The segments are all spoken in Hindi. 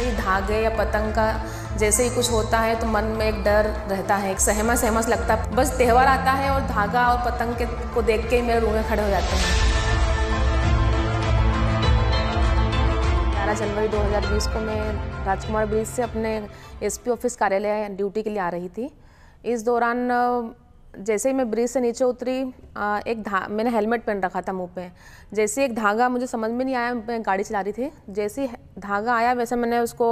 जैसे ही धागे या पतंग का जैसे ही कुछ होता है तो मन में एक डर रहता है एक सहमा सहमस लगता है बस त्यौहार आता है और धागा और पतंग के को देख के ही मेरे रूएँ खड़े हो जाते हैं ग्यारह जनवरी 2020 को मैं राजकुमार ब्रिज से अपने एसपी ऑफिस कार्यालय ड्यूटी के लिए आ रही थी इस दौरान जैसे ही मैं ब्रिज से नीचे उतरी एक धा मैंने हेलमेट पहन रखा था मुंह पे जैसे एक धागा मुझे समझ में नहीं आया मैं गाड़ी चला रही थी जैसे धागा आया वैसे मैंने उसको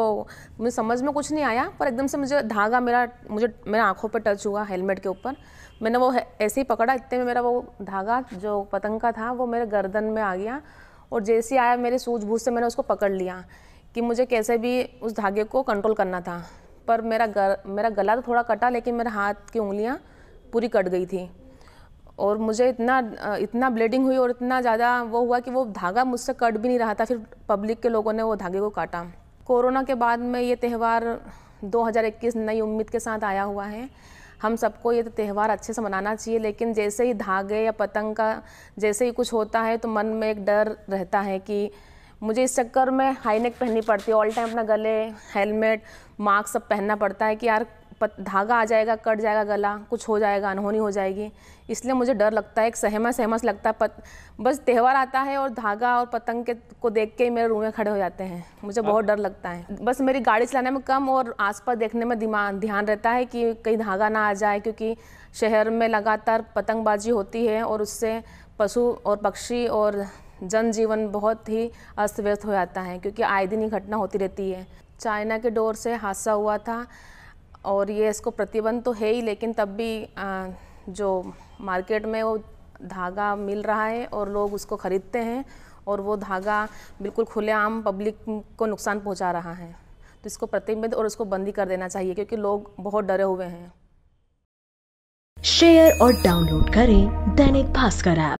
मुझे समझ में कुछ नहीं आया पर एकदम से मुझे धागा मेरा मुझे मेरा आँखों पर टच हुआ हेलमेट के ऊपर मैंने वो ऐसे ही पकड़ा इतने में मेरा वो धागा जो पतंग का था वो मेरे गर्दन में आ गया और जैसे ही आया मेरे सूझबूझ से मैंने उसको पकड़ लिया कि मुझे कैसे भी उस धागे को कंट्रोल करना था पर मेरा गर, मेरा गला तो थोड़ा कटा लेकिन मेरे हाथ की उंगलियाँ पूरी कट गई थी और मुझे इतना इतना ब्लीडिंग हुई और इतना ज़्यादा वो हुआ कि वो धागा मुझसे कट भी नहीं रहा था फिर पब्लिक के लोगों ने वो धागे को काटा कोरोना के बाद में ये त्यौहार 2021 नई उम्मीद के साथ आया हुआ है हम सबको ये त्यौहार अच्छे से मनाना चाहिए लेकिन जैसे ही धागे या पतंग का जैसे ही कुछ होता है तो मन में एक डर रहता है कि मुझे इस चक्कर में हाईनेक पहननी पड़ती है ऑल टाइम अपना गले हेलमेट मास्क सब पहनना पड़ता है कि यार धागा आ जाएगा कट जाएगा गला कुछ हो जाएगा अनहोनी हो जाएगी इसलिए मुझे डर लगता है एक सहमा सहमस लगता है पत, बस त्यौहार आता है और धागा और पतंग के को देख के ही मेरे रूम में खड़े हो जाते हैं मुझे बहुत डर लगता है बस मेरी गाड़ी चलाने में कम और पास देखने में दिमाग ध्यान रहता है कि कहीं धागा ना आ जाए क्योंकि शहर में लगातार पतंगबाजी होती है और उससे पशु और पक्षी और जनजीवन बहुत ही अस्त व्यस्त हो जाता है क्योंकि आए दिन ही घटना होती रहती है चाइना के डोर से हादसा हुआ था और ये इसको प्रतिबंध तो है ही लेकिन तब भी जो मार्केट में वो धागा मिल रहा है और लोग उसको ख़रीदते हैं और वो धागा बिल्कुल खुलेआम पब्लिक को नुकसान पहुंचा रहा है तो इसको प्रतिबंध और इसको बंदी कर देना चाहिए क्योंकि लोग बहुत डरे हुए हैं शेयर और डाउनलोड करें दैनिक भास्कर ऐप